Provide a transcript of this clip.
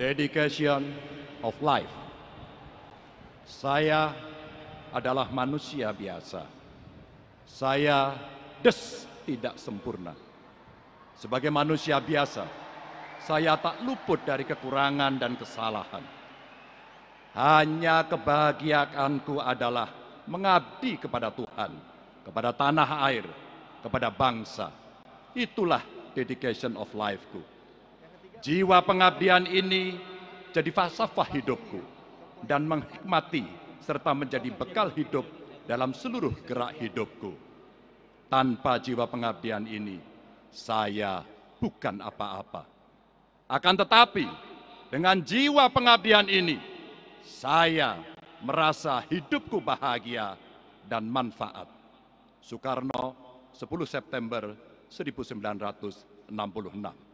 dedication of life. Saya adalah manusia biasa. Saya des tidak sempurna. Sebagai manusia biasa, saya tak luput dari kekurangan dan kesalahan. Hanya kebahagiaanku adalah mengabdi kepada Tuhan, kepada tanah air, kepada bangsa. Itulah dedication of lifeku. Jiwa pengabdian ini jadi falsafah hidupku dan menghikmati serta menjadi bekal hidup dalam seluruh gerak hidupku. Tanpa jiwa pengabdian ini, saya bukan apa-apa. Akan tetapi, dengan jiwa pengabdian ini, saya merasa hidupku bahagia dan manfaat. Soekarno, 10 September 1966.